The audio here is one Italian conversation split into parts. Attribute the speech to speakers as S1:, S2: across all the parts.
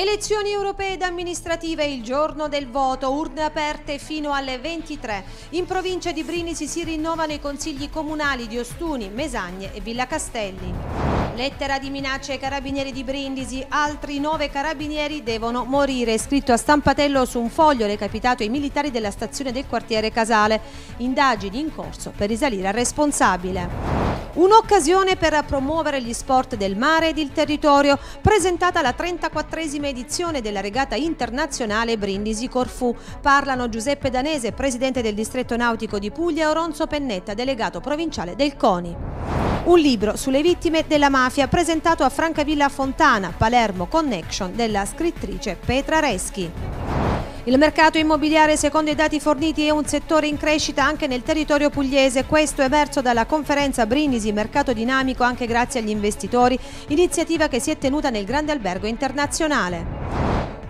S1: Elezioni europee ed amministrative il giorno del voto, urne aperte fino alle 23. In provincia di Brindisi si rinnovano i consigli comunali di Ostuni, Mesagne e Villa Castelli. Lettera di minacce ai carabinieri di Brindisi, altri nove carabinieri devono morire, scritto a stampatello su un foglio recapitato ai militari della stazione del quartiere Casale. Indagini in corso per risalire al responsabile. Un'occasione per promuovere gli sport del mare ed il territorio, presentata la 34esima edizione della regata internazionale Brindisi Corfù. Parlano Giuseppe Danese, presidente del distretto nautico di Puglia, e Oronzo Pennetta, delegato provinciale del CONI. Un libro sulle vittime della mafia presentato a Francavilla Fontana, Palermo Connection della scrittrice Petra Reschi. Il mercato immobiliare, secondo i dati forniti, è un settore in crescita anche nel territorio pugliese. Questo è emerso dalla conferenza Brindisi Mercato Dinamico anche grazie agli investitori, iniziativa che si è tenuta nel Grande Albergo Internazionale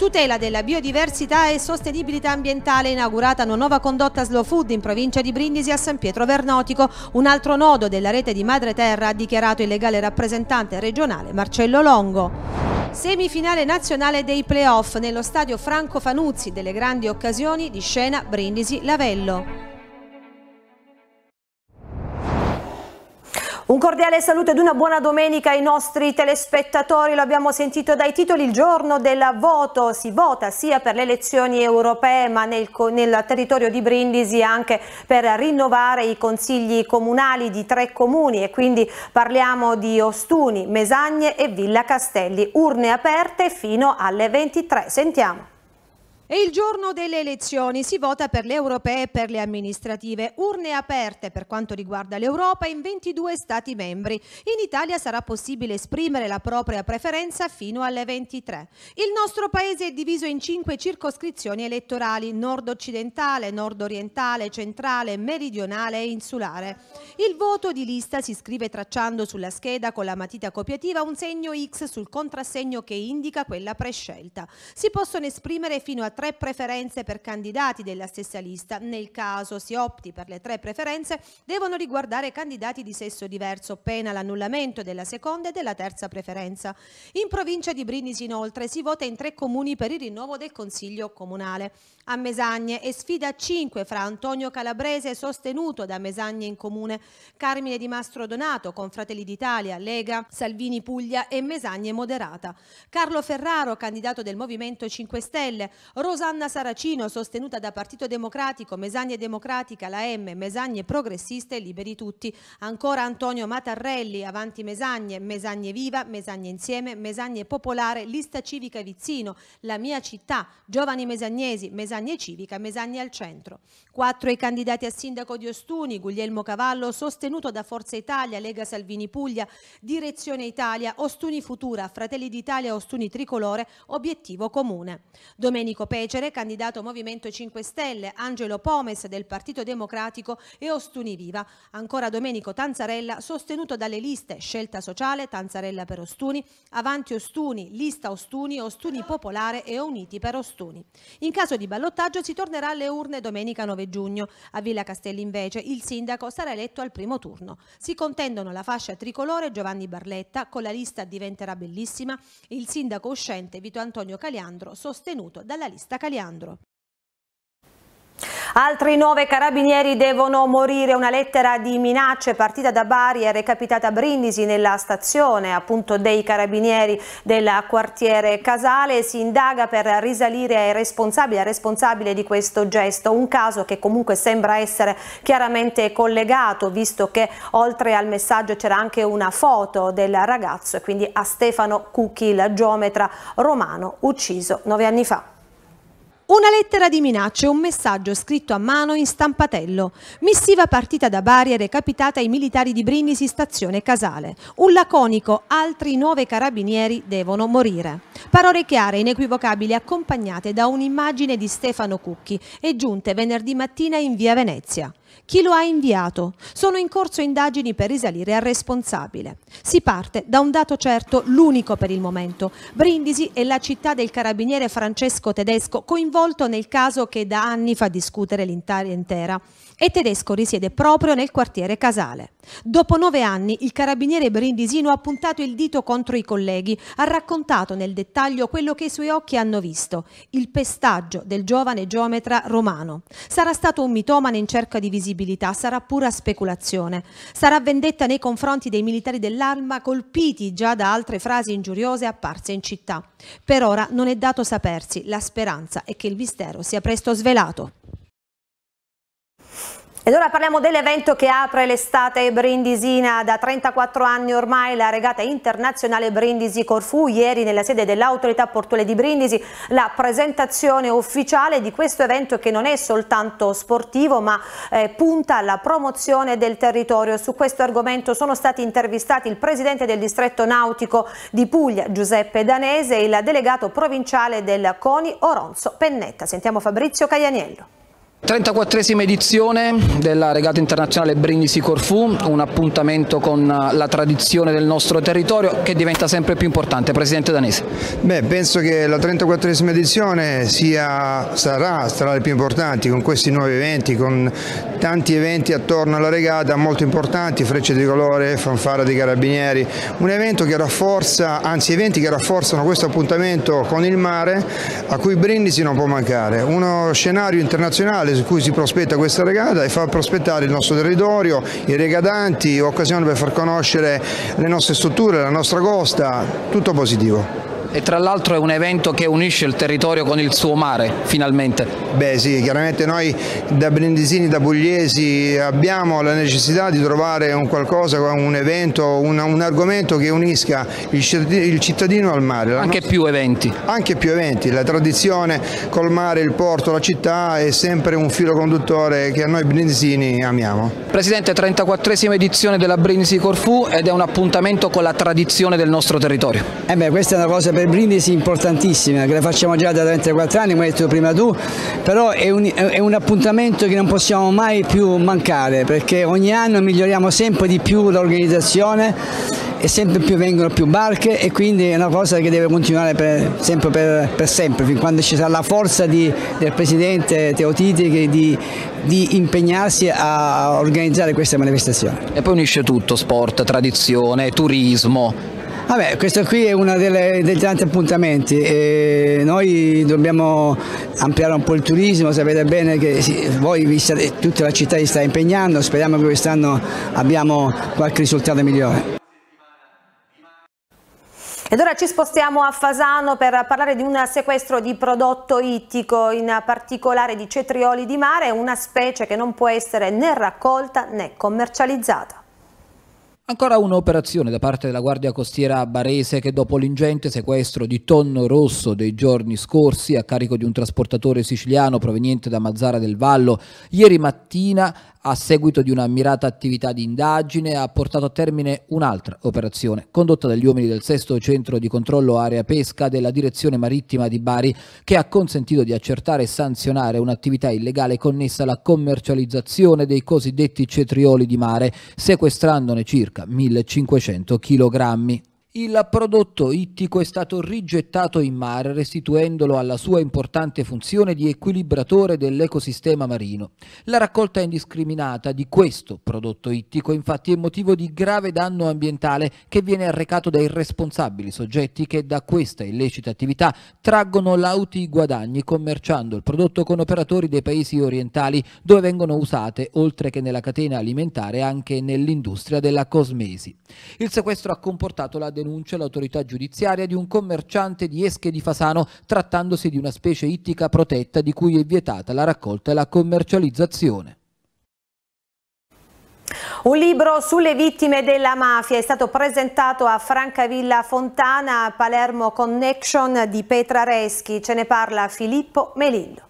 S1: tutela della biodiversità e sostenibilità ambientale inaugurata una nuova condotta Slow Food in provincia di Brindisi a San Pietro Vernotico, un altro nodo della rete di Madre Terra ha dichiarato il legale rappresentante regionale Marcello Longo. Semifinale nazionale dei playoff nello stadio Franco Fanuzzi delle grandi occasioni di scena Brindisi-Lavello. Un cordiale saluto ed una buona domenica ai nostri telespettatori, lo abbiamo sentito dai titoli, il giorno del voto si vota sia per le elezioni europee ma nel, nel territorio di Brindisi anche per rinnovare i consigli comunali di tre comuni e quindi parliamo di Ostuni, Mesagne e Villa Castelli, urne aperte fino alle 23, sentiamo. È il giorno delle elezioni, si vota per le europee e per le amministrative. Urne aperte per quanto riguarda l'Europa in 22 Stati membri. In Italia sarà possibile esprimere la propria preferenza fino alle 23. Il nostro paese è diviso in 5 circoscrizioni elettorali, nord-occidentale, nord-orientale, centrale, meridionale e insulare. Il voto di lista si scrive tracciando sulla scheda con la matita copiativa un segno X sul contrassegno che indica quella prescelta. Si possono esprimere fino a tre preferenze per candidati della stessa lista. Nel caso si opti per le tre preferenze, devono riguardare candidati di sesso diverso, pena l'annullamento della seconda e della terza preferenza. In provincia di Brindisi, inoltre, si vota in tre comuni per il rinnovo del Consiglio comunale a Mesagne e sfida 5 fra Antonio Calabrese sostenuto da Mesagne in comune, Carmine Di Mastro Donato con Fratelli d'Italia, Lega, Salvini Puglia e Mesagne moderata, Carlo Ferraro candidato del Movimento 5 Stelle, Rosanna Saracino sostenuta da Partito Democratico, Mesagne Democratica, la M, Mesagne Progressiste e Liberi Tutti, ancora Antonio Matarrelli, Avanti Mesagne, Mesagne Viva, Mesagne Insieme, Mesagne Popolare, Lista Civica Vizzino, La Mia Città, Giovani Mesagnesi, Mesagne Mesagne Civica, Mesagne al Centro. Quattro i candidati a sindaco di Ostuni, Guglielmo Cavallo, sostenuto da Forza Italia, Lega Salvini Puglia, Direzione Italia, Ostuni Futura, Fratelli d'Italia, Ostuni Tricolore, obiettivo comune. Domenico Pecere, candidato Movimento 5 Stelle, Angelo Pomes del Partito Democratico e Ostuni Viva. Ancora Domenico Tanzarella, sostenuto dalle liste Scelta Sociale, Tanzarella per Ostuni, Avanti Ostuni, Lista Ostuni, Ostuni Popolare e Uniti per Ostuni. In caso di ballottaggio ballottaggio si tornerà alle urne domenica 9 giugno. A Villa Castelli invece il sindaco sarà eletto al primo turno. Si contendono la fascia tricolore Giovanni Barletta, con la lista diventerà bellissima, il sindaco uscente Vito Antonio Caliandro, sostenuto dalla lista Caliandro. Altri nove carabinieri devono morire. Una lettera di minacce partita da Bari è recapitata a Brindisi nella stazione appunto dei carabinieri del quartiere Casale. Si indaga per risalire ai responsabili, al responsabile di questo gesto. Un caso che comunque sembra essere chiaramente collegato visto che oltre al messaggio c'era anche una foto del ragazzo e quindi a Stefano Cucchi, il geometra romano ucciso nove anni fa. Una lettera di minacce, un messaggio scritto a mano in stampatello. Missiva partita da Bari e recapitata ai militari di Brindisi stazione Casale. Un laconico, altri nove carabinieri devono morire. Parole chiare, inequivocabili, accompagnate da un'immagine di Stefano Cucchi e giunte venerdì mattina in via Venezia. Chi lo ha inviato? Sono in corso indagini per risalire al responsabile. Si parte da un dato certo, l'unico per il momento. Brindisi è la città del carabiniere Francesco Tedesco coinvolto nel caso che da anni fa discutere l'Italia intera e Tedesco risiede proprio nel quartiere Casale. Dopo nove anni il carabiniere brindisino ha puntato il dito contro i colleghi, ha raccontato nel dettaglio quello che i suoi occhi hanno visto, il pestaggio del giovane geometra romano. Sarà stato un mitomane in cerca di visibilità, sarà pura speculazione, sarà vendetta nei confronti dei militari dell'arma colpiti già da altre frasi ingiuriose apparse in città. Per ora non è dato sapersi, la speranza è che il mistero sia presto svelato. Ed ora parliamo dell'evento che apre l'estate brindisina. Da 34 anni ormai la regata internazionale Brindisi Corfu, ieri nella sede dell'autorità portuale di Brindisi, la presentazione ufficiale di questo evento che non è soltanto sportivo ma eh, punta alla promozione del territorio. Su questo argomento sono stati intervistati il presidente del distretto nautico di Puglia, Giuseppe Danese, e il delegato provinciale del CONI Oronzo Pennetta. Sentiamo Fabrizio Caglianiello.
S2: 34esima edizione della regata internazionale Brindisi Corfù, un appuntamento con eh, la tradizione del nostro territorio che diventa sempre più importante. Presidente Danese. Beh, penso che la 34esima edizione sia, sarà tra le più importanti con questi
S3: nuovi eventi, con tanti eventi attorno alla regata molto importanti, frecce di colore, fanfara dei carabinieri, un evento che rafforza, anzi eventi che rafforzano questo appuntamento con il mare a cui Brindisi non può mancare, uno scenario internazionale locale su cui si prospetta questa regata e far prospettare il nostro territorio, i regadanti, occasione per far conoscere le nostre strutture, la nostra costa, tutto positivo.
S2: E tra l'altro è un evento che unisce il territorio con il suo mare, finalmente. Beh sì, chiaramente noi
S3: da brindisini, da pugliesi abbiamo la necessità di trovare un qualcosa, un evento, un, un argomento che unisca il, cittadino al mare. La anche nostra... più eventi. Anche più eventi, la tradizione col mare, il porto, la città è sempre un filo conduttore che a noi brindisini amiamo.
S2: Presidente, 34esima edizione della Brindisi Corfù ed è un appuntamento con la tradizione del nostro territorio. Eh beh, questa è una cosa per brindisi importantissima, che la facciamo già da 34 anni, come hai detto prima tu, però è un, è un appuntamento che non possiamo mai più mancare, perché ogni anno miglioriamo sempre di più l'organizzazione e sempre più vengono più barche e quindi è una cosa che deve continuare per sempre, per, per sempre fin quando ci sarà la forza di, del Presidente Teotiti di, di, impegnarsi a organizzare questa manifestazione. E poi unisce tutto, sport, tradizione, turismo. Vabbè, questo qui è uno dei tanti appuntamenti. E noi dobbiamo ampliare un po' il turismo, sapete bene che sì, voi state, tutta la città vi sta impegnando, speriamo che quest'anno abbiamo qualche risultato
S4: migliore.
S1: Ed ora ci spostiamo a Fasano per parlare di un sequestro di prodotto ittico, in particolare di cetrioli di mare, una specie che non può essere né raccolta né commercializzata.
S2: Ancora un'operazione da parte della Guardia Costiera Barese che dopo l'ingente sequestro di tonno rosso dei giorni scorsi a carico di un trasportatore siciliano proveniente da Mazzara del Vallo, ieri mattina a seguito di una mirata attività di indagine, ha portato a termine un'altra operazione condotta dagli uomini del sesto centro di controllo area pesca della direzione marittima di Bari che ha consentito di accertare e sanzionare un'attività illegale connessa alla commercializzazione dei cosiddetti cetrioli di mare, sequestrandone circa 1500 kg il prodotto ittico è stato rigettato in mare restituendolo alla sua importante funzione di equilibratore dell'ecosistema marino. La raccolta indiscriminata di questo prodotto ittico infatti è motivo di grave danno ambientale che viene arrecato dai responsabili soggetti che da questa illecita attività traggono lauti guadagni commerciando il prodotto con operatori dei paesi orientali dove vengono usate oltre che nella catena alimentare anche nell'industria della cosmesi. Il sequestro ha comportato la denuncia l'autorità giudiziaria di un commerciante di esche di Fasano, trattandosi di una specie ittica protetta di cui è vietata la raccolta e la commercializzazione.
S1: Un libro sulle vittime della mafia è stato presentato a Francavilla Fontana, Palermo Connection di Petra Reschi. Ce ne parla Filippo Melillo.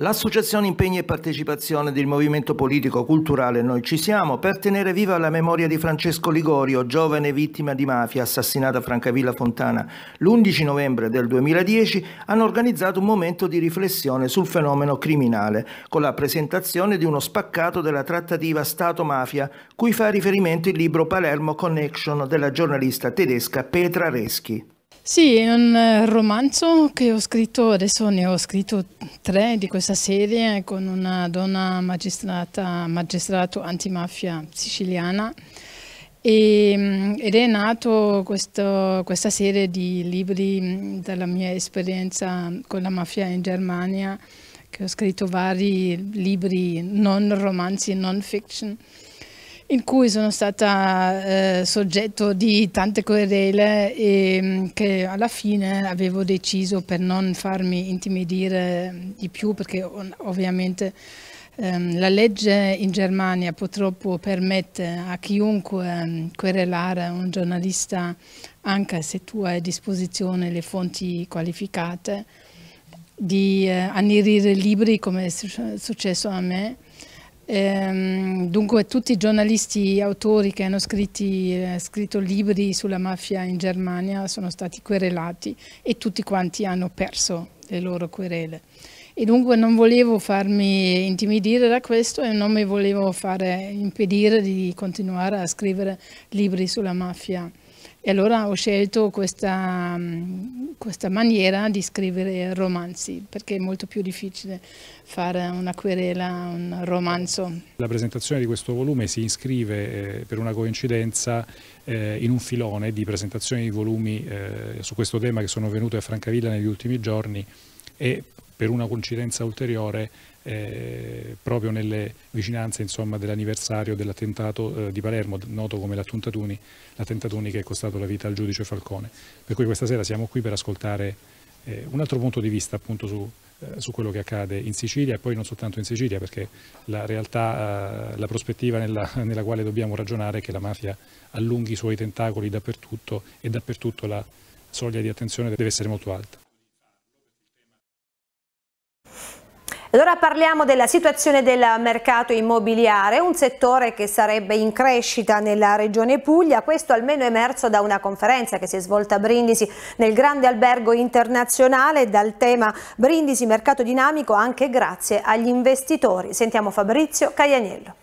S4: L'associazione Impegni e Partecipazione del Movimento Politico Culturale Noi Ci Siamo per tenere viva la memoria di Francesco Ligorio, giovane vittima di mafia assassinata a Francavilla Fontana l'11 novembre del 2010, hanno organizzato un momento di riflessione sul fenomeno criminale, con la presentazione di uno spaccato della trattativa Stato-mafia, cui fa riferimento il libro Palermo Connection della giornalista tedesca Petra Reschi.
S5: Sì, è un eh, romanzo che ho scritto, adesso ne ho scritto tre di questa serie con una donna magistrata, magistrato antimafia siciliana e, mm, ed è nato questo, questa serie di libri mm, dalla mia esperienza con la mafia in Germania che ho scritto vari libri non romanzi, non fiction in cui sono stata eh, soggetto di tante querele e mm, che alla fine avevo deciso per non farmi intimidire mm, di più perché ovviamente ehm, la legge in Germania purtroppo permette a chiunque mm, querelare un giornalista anche se tu hai a disposizione le fonti qualificate di eh, annerire libri come è successo a me Ehm, dunque tutti i giornalisti e autori che hanno scritti, eh, scritto libri sulla mafia in Germania sono stati querelati e tutti quanti hanno perso le loro querele. E dunque non volevo farmi intimidire da questo e non mi volevo fare impedire di continuare a scrivere libri sulla mafia. E allora ho scelto questa, mm, questa maniera di scrivere romanzi, perché è molto più difficile fare una querela, un romanzo.
S3: La presentazione di questo volume si iscrive eh, per una coincidenza eh, in un filone di presentazioni di volumi eh, su questo tema che sono venute a Francavilla negli ultimi giorni e per una coincidenza ulteriore eh, proprio nelle vicinanze dell'anniversario dell'attentato eh, di Palermo, noto come l'attentatuni, l'attentatuni che è costato la vita al giudice Falcone. Per cui questa sera siamo qui per ascoltare eh, un altro punto di vista appunto su, eh, su quello che accade in Sicilia e poi non soltanto in Sicilia perché la realtà, eh, la prospettiva nella, nella, quale dobbiamo ragionare è che la mafia allunghi i suoi tentacoli dappertutto e dappertutto la soglia di attenzione deve essere molto alta.
S1: ora parliamo della situazione del mercato immobiliare, un settore che sarebbe in crescita nella regione Puglia, questo almeno è emerso da una conferenza che si è svolta a Brindisi nel grande albergo internazionale dal tema Brindisi mercato dinamico anche grazie agli investitori. Sentiamo Fabrizio Caglianiello.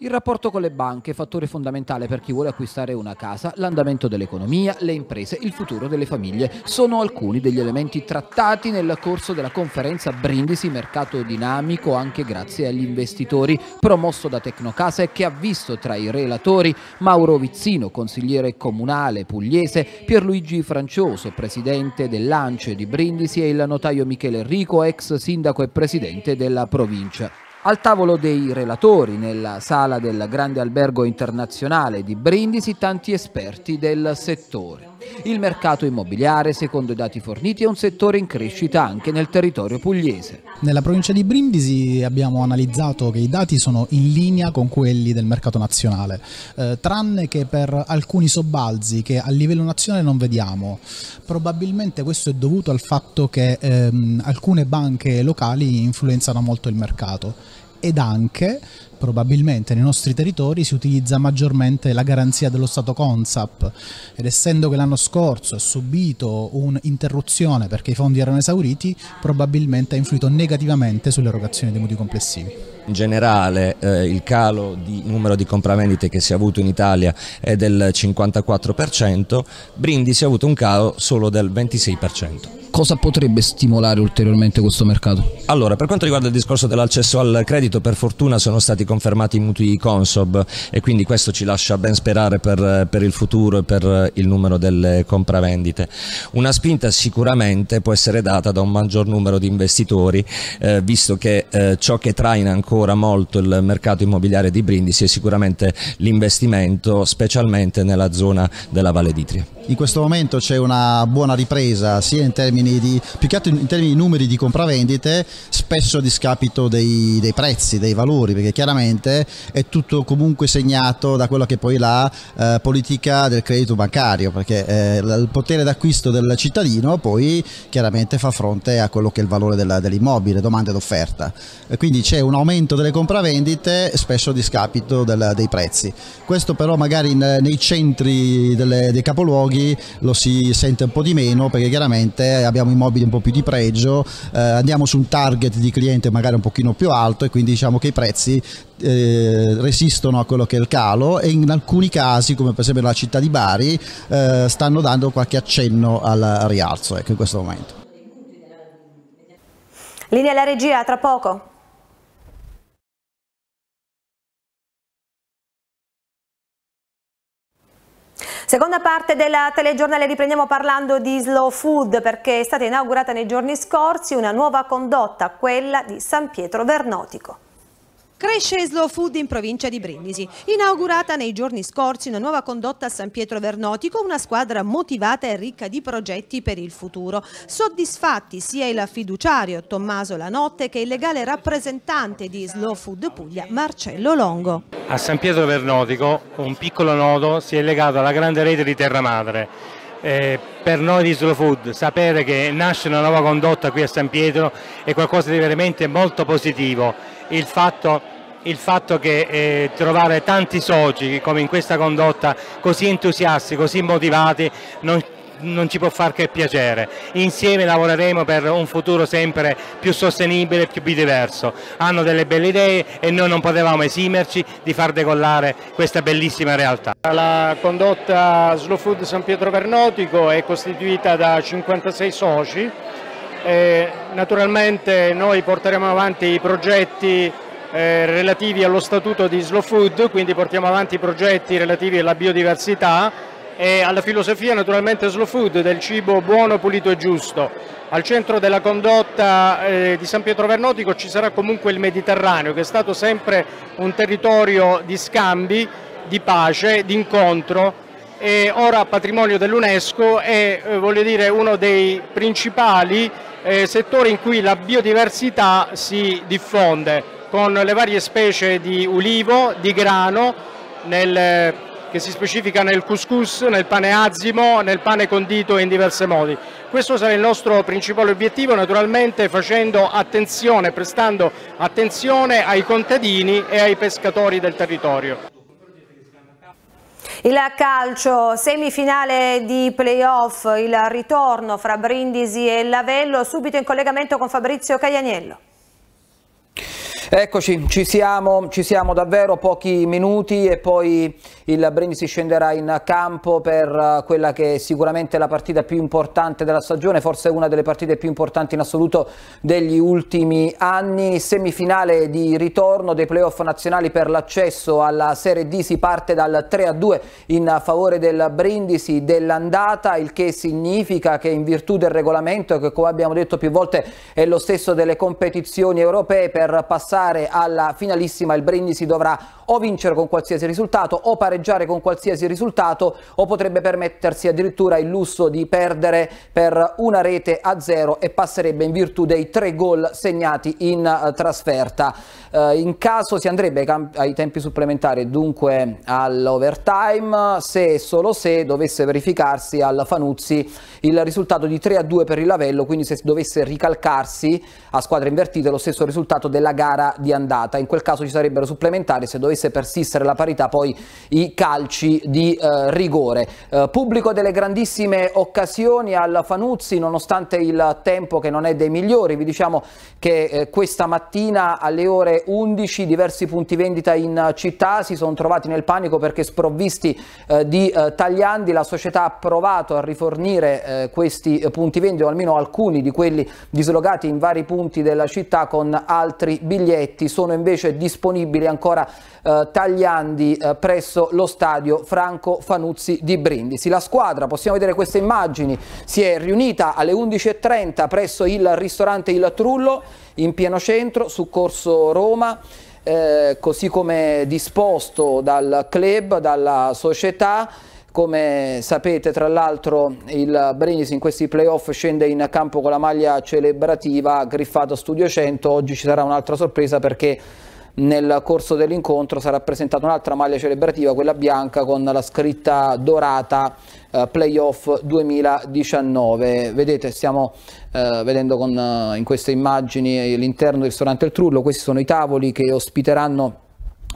S2: Il rapporto con le banche, fattore fondamentale per chi vuole acquistare una casa, l'andamento dell'economia, le imprese, il futuro delle famiglie, sono alcuni degli elementi trattati nel corso della conferenza Brindisi Mercato Dinamico anche grazie agli investitori, promosso da Tecnocasa e che ha visto tra i relatori Mauro Vizzino, consigliere comunale pugliese, Pierluigi Francioso, presidente dell'Ance di Brindisi e il notaio Michele Enrico, ex sindaco e presidente della provincia. Al tavolo dei relatori, nella sala del Grande Albergo Internazionale di Brindisi, tanti esperti del settore. Il mercato immobiliare, secondo i dati forniti, è un settore in crescita anche nel territorio pugliese.
S3: Nella provincia di Brindisi abbiamo analizzato che i dati sono in linea con quelli del mercato nazionale, eh, tranne che per alcuni sobbalzi che a livello nazionale non vediamo. Probabilmente questo è dovuto al fatto che ehm, alcune banche locali influenzano molto il mercato ed anche probabilmente nei nostri territori si utilizza maggiormente la garanzia dello Stato Consap ed essendo che l'anno scorso ha subito un'interruzione perché i fondi erano esauriti probabilmente ha influito negativamente sull'erogazione dei mutui complessivi
S2: in generale eh, il calo di numero di compravendite che si è avuto in Italia è del 54%, Brindisi ha avuto un calo solo del 26% cosa potrebbe stimolare ulteriormente questo mercato? Allora, per quanto riguarda il discorso dell'accesso al credito, per fortuna sono stati confermati i mutui Consob e quindi questo ci lascia ben sperare per, per, il futuro e per il numero delle compravendite. Una spinta sicuramente può essere data da un maggior numero di investitori, eh, visto che eh, ciò che traina ancora ancora molto il mercato immobiliare di Brindisi e sicuramente l'investimento specialmente nella zona della Valle d'Itria
S4: in questo momento c'è una buona ripresa sia in termini di, più che altro in termini di numeri di compravendite, spesso a discapito dei, dei prezzi, dei valori, perché chiaramente è tutto comunque segnato da quella che poi è la eh, politica del credito bancario, perché eh, il potere d'acquisto del cittadino poi chiaramente fa fronte a quello che è il valore della, dell'immobile, domanda ed offerta. E quindi c'è un aumento delle compravendite spesso a discapito del, dei prezzi. Questo però magari in, nei centri delle, dei capoluoghi luoghi lo si sente un po' di meno perché chiaramente abbiamo immobili un po' più di pregio, eh, andiamo su un target di cliente magari un pochino più alto e quindi diciamo che i prezzi eh, resistono a quello che è il calo e in alcuni casi come per esempio la città di Bari eh, stanno dando qualche accenno al rialzo ecco, in questo momento.
S1: Linea alla regia, tra poco. Seconda parte della telegiornale riprendiamo parlando di slow food perché è stata inaugurata nei giorni scorsi una nuova condotta, quella di San Pietro Vernotico. Cresce Slow Food in provincia di Brindisi. Inaugurata nei giorni scorsi una nuova condotta a San Pietro Vernotico, una squadra motivata e ricca di progetti per il futuro. Soddisfatti sia il fiduciario Tommaso Lanotte che il legale rappresentante di Slow Food Puglia Marcello Longo.
S3: A San Pietro Vernotico un piccolo nodo si è legato alla grande rete di Terra Madre eh, per noi di Slow Food sapere che nasce una nuova condotta qui a San Pietro è qualcosa di veramente molto positivo. Il fatto il fatto che eh, trovare tanti soci come in questa condotta così entusiasti, così motivati, non, non ci può far che piacere. Insieme lavoreremo per un futuro sempre più sostenibile e più diverso. Hanno delle belle idee e noi non potevamo esimerci di far decollare questa bellissima realtà. La condotta Slow Food San Pietro Vernotico è costituita da 56 soci. E naturalmente noi porteremo avanti i progetti eh, relativi allo statuto di Slow Food, quindi portiamo avanti i progetti relativi alla biodiversità, e alla filosofia naturalmente slow food del cibo buono, pulito e giusto. Al centro della condotta eh, di San Pietro Vernotico ci sarà comunque il Mediterraneo che è stato sempre un territorio di scambi, di pace, di incontro e ora patrimonio dell'UNESCO è eh, dire, uno dei principali eh, settori in cui la biodiversità si diffonde con le varie specie di ulivo, di grano, nel che si specifica nel couscous, nel pane azimo, nel pane condito in diversi modi. Questo sarà il nostro principale obiettivo, naturalmente facendo attenzione, prestando attenzione ai contadini e ai pescatori del territorio.
S1: Il calcio, semifinale di playoff, il ritorno fra Brindisi e Lavello, subito in collegamento con Fabrizio Caglianiello.
S2: Eccoci, ci siamo, ci siamo davvero pochi minuti e poi il Brindisi scenderà in campo per eh, quella che è sicuramente la partita più importante della stagione, forse una delle partite più importanti in assoluto degli ultimi anni. Semifinale di ritorno dei playoff nazionali per l'accesso alla Serie D si parte dal 3-2 in favore del Brindisi dell'andata, il che significa che in virtù del regolamento che come abbiamo detto più volte è lo stesso delle competizioni europee per passare passare alla finalissima il Brindisi dovrà o vincere con qualsiasi risultato o pareggiare con qualsiasi risultato o potrebbe permettersi addirittura il lusso di perdere per una rete a zero e passerebbe in virtù dei tre gol segnati in eh, trasferta. Eh, in caso si andrebbe ai, ai tempi supplementari dunque all'overtime se e solo se dovesse verificarsi al Fanuzzi il risultato di 3 a 2 per il Lavello quindi se dovesse ricalcarsi a squadre invertite lo stesso risultato della gara di andata. In quel caso ci sarebbero supplementari se dovesse persistere la parità poi i calci di eh, rigore. Eh, pubblico delle grandissime occasioni al Fanuzzi nonostante il tempo che non è dei migliori. Vi diciamo che eh, questa mattina alle ore 11 diversi punti vendita in città si sono trovati nel panico perché sprovvisti eh, di eh, tagliandi. La società ha provato a rifornire eh, questi punti vendita o almeno alcuni di quelli dislocati in vari punti della città con altri biglietti biglietti sono invece disponibili ancora eh, tagliandi eh, presso lo stadio Franco Fanuzzi di Brindisi. La squadra, possiamo vedere queste immagini, si è riunita alle 11.30 presso il ristorante Il Trullo in pieno centro su Corso Roma. Eh, così come disposto dal club, dalla società come sapete tra l'altro il Brindisi in questi playoff scende in campo con la maglia celebrativa griffato Studio 100, oggi ci sarà un'altra sorpresa perché nel corso dell'incontro sarà presentata un'altra maglia celebrativa, quella bianca con la scritta dorata eh, Playoff 2019. Vedete, stiamo eh, vedendo con, eh, in queste immagini l'interno del ristorante Il Trullo, questi sono i tavoli che ospiteranno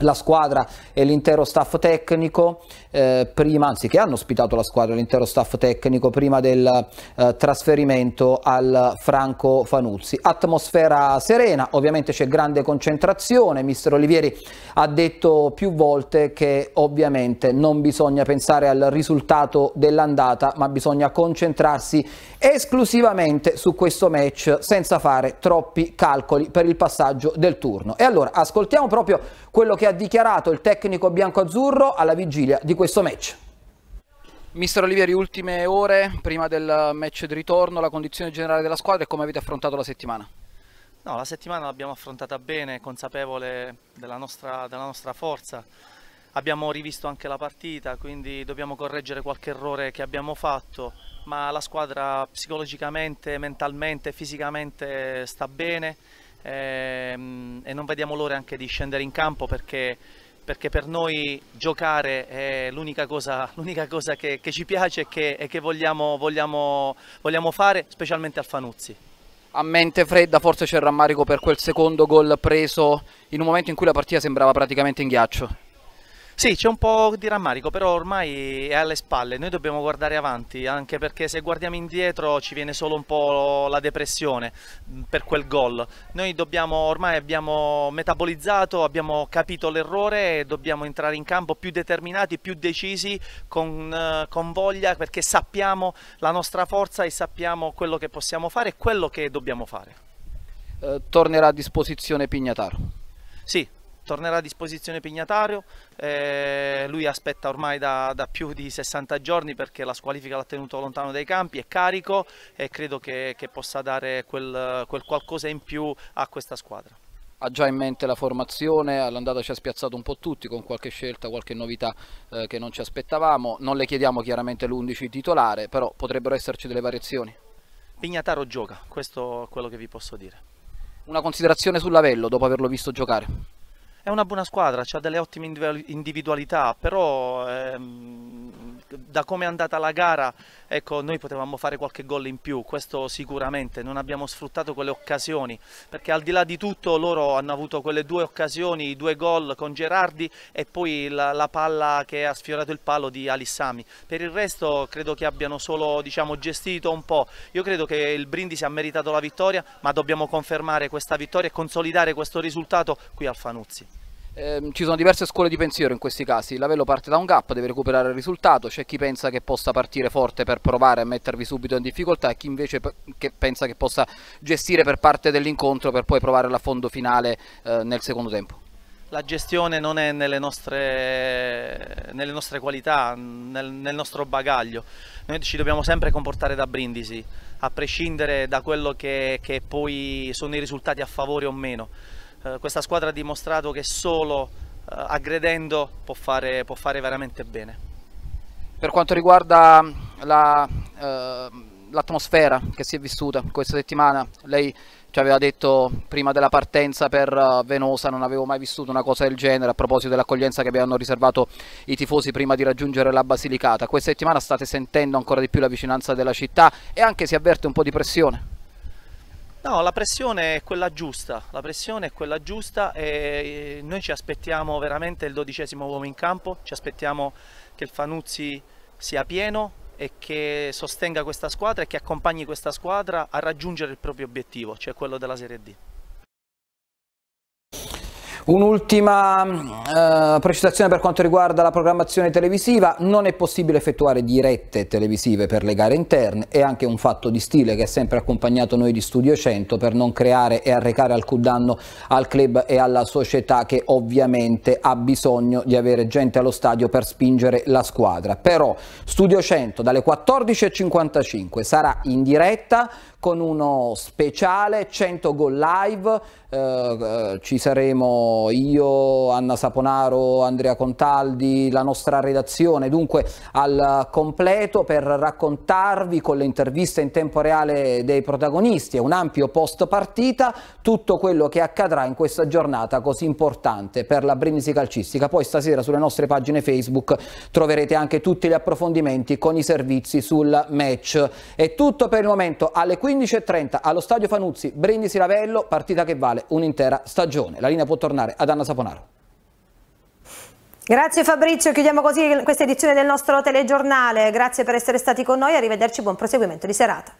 S2: la squadra e l'intero staff tecnico, eh, prima, anzi che hanno ospitato la squadra e l'intero staff tecnico prima del eh, trasferimento al Franco Fanuzzi. Atmosfera serena, ovviamente c'è grande concentrazione, mister Olivieri ha detto più volte che ovviamente non bisogna pensare al risultato dell'andata, ma bisogna concentrarsi esclusivamente su questo match senza fare troppi calcoli per il passaggio del turno. E allora ascoltiamo proprio quello che che ha dichiarato il tecnico bianco-azzurro alla vigilia di questo match. Mister Olivieri, ultime ore prima del match di ritorno, la condizione generale della squadra e come avete affrontato la settimana?
S4: No, la settimana l'abbiamo affrontata bene, consapevole della nostra, della nostra, forza. Abbiamo rivisto anche la partita, quindi dobbiamo correggere qualche errore che abbiamo fatto, ma la squadra psicologicamente, mentalmente, fisicamente sta bene ehm, e non vediamo l'ora anche di scendere in campo perché, perché per noi giocare è l'unica cosa, cosa che, che, ci piace e che, e che vogliamo, vogliamo, vogliamo fare, specialmente al Fanuzzi
S2: a mente fredda forse c'è il rammarico per quel secondo gol preso in un momento in cui la partita sembrava praticamente in ghiaccio.
S4: Sì, c'è un po' di rammarico, però ormai è alle spalle, noi dobbiamo guardare avanti, anche perché se guardiamo indietro ci viene solo un po' la depressione mm, per quel gol. Noi dobbiamo, ormai abbiamo metabolizzato, abbiamo capito l'errore e dobbiamo entrare in campo più determinati, più decisi, con, eh, con voglia, perché sappiamo la nostra forza e sappiamo quello che possiamo fare e quello che dobbiamo fare.
S2: Eh, tornerà a disposizione Pignataro?
S4: Sì, tornerà a disposizione Pignatario, eh, lui aspetta ormai da, da, più di 60 giorni perché la squalifica l'ha tenuto lontano dai campi, è carico e credo che, che possa dare quel, quel qualcosa in più a questa squadra
S2: ha già in mente la formazione, all'andata ci ha spiazzato un po' tutti con qualche scelta, qualche novità eh, che non ci aspettavamo, non le chiediamo chiaramente l'11 titolare, però potrebbero esserci delle variazioni.
S4: Pignataro gioca, questo è quello che vi posso dire. Una
S2: considerazione sull'Avello dopo averlo visto giocare?
S4: è una buona squadra, ha delle ottime individualità, però ehm, da come è andata la gara, ecco, noi potevamo fare qualche gol in più, questo sicuramente, non abbiamo sfruttato quelle occasioni, perché al di là di tutto loro hanno avuto quelle due occasioni, i due gol con Gerardi e poi la, la, palla che ha sfiorato il palo di Alissami. Per il resto credo che abbiano solo diciamo, gestito un po', io credo che il Brindisi ha meritato la vittoria, ma dobbiamo confermare questa vittoria e consolidare questo risultato qui al Fanuzzi
S2: eh, ci sono diverse scuole di pensiero in questi casi. Lavello parte da un gap, deve recuperare il risultato. C'è chi pensa che possa partire forte per provare a mettervi subito in difficoltà e chi invece che pensa che possa gestire per parte dell'incontro per poi provare l'affondo finale eh, nel secondo tempo.
S4: La gestione non è nelle nostre, nelle nostre qualità, nel, nel nostro bagaglio. Noi ci dobbiamo sempre comportare da brindisi, a prescindere da quello che, che poi sono i risultati a favore o meno. Eh, questa squadra ha dimostrato che solo eh, aggredendo può fare, può fare, veramente bene.
S2: Per quanto riguarda l'atmosfera la, eh, che si è vissuta questa settimana, lei ci aveva detto prima della partenza per eh, Venosa non avevo mai vissuto una cosa del genere a proposito dell'accoglienza che avevano riservato i tifosi prima di raggiungere la Basilicata. Questa settimana state sentendo ancora di più la vicinanza della città e anche si avverte un po' di pressione?
S4: No, la pressione è quella giusta, la pressione è quella giusta e eh, noi ci aspettiamo veramente il dodicesimo uomo in campo, ci aspettiamo che il Fanuzzi sia pieno e che sostenga questa squadra e che accompagni questa squadra a raggiungere il proprio obiettivo, cioè quello della Serie D.
S2: Un'ultima eh, precisazione per quanto riguarda la programmazione televisiva, non è possibile effettuare dirette televisive per le gare interne, è anche un fatto di stile che ha sempre accompagnato noi di Studio 100 per non creare e arrecare alcun danno al club e alla società che ovviamente ha bisogno di avere gente allo stadio per spingere la squadra. Però Studio 100 dalle 14.55 sarà in diretta con uno speciale 100 Go Live, eh, eh, ci saremo io, Anna Saponaro, Andrea Contaldi, la nostra redazione, dunque al completo per raccontarvi con le interviste in tempo reale dei protagonisti e un ampio post partita tutto quello che accadrà in questa giornata così importante per la Brindisi calcistica. Poi stasera sulle nostre pagine Facebook troverete anche tutti gli approfondimenti con i servizi sul match. È tutto per il momento alle 15.30 allo stadio Fanuzzi Brindisi Lavello, partita che vale un'intera stagione. La linea può tornare tornare ad Anna Saponaro.
S1: Grazie Fabrizio, chiudiamo così questa edizione del nostro telegiornale. Grazie per essere stati con noi, arrivederci, buon proseguimento di serata.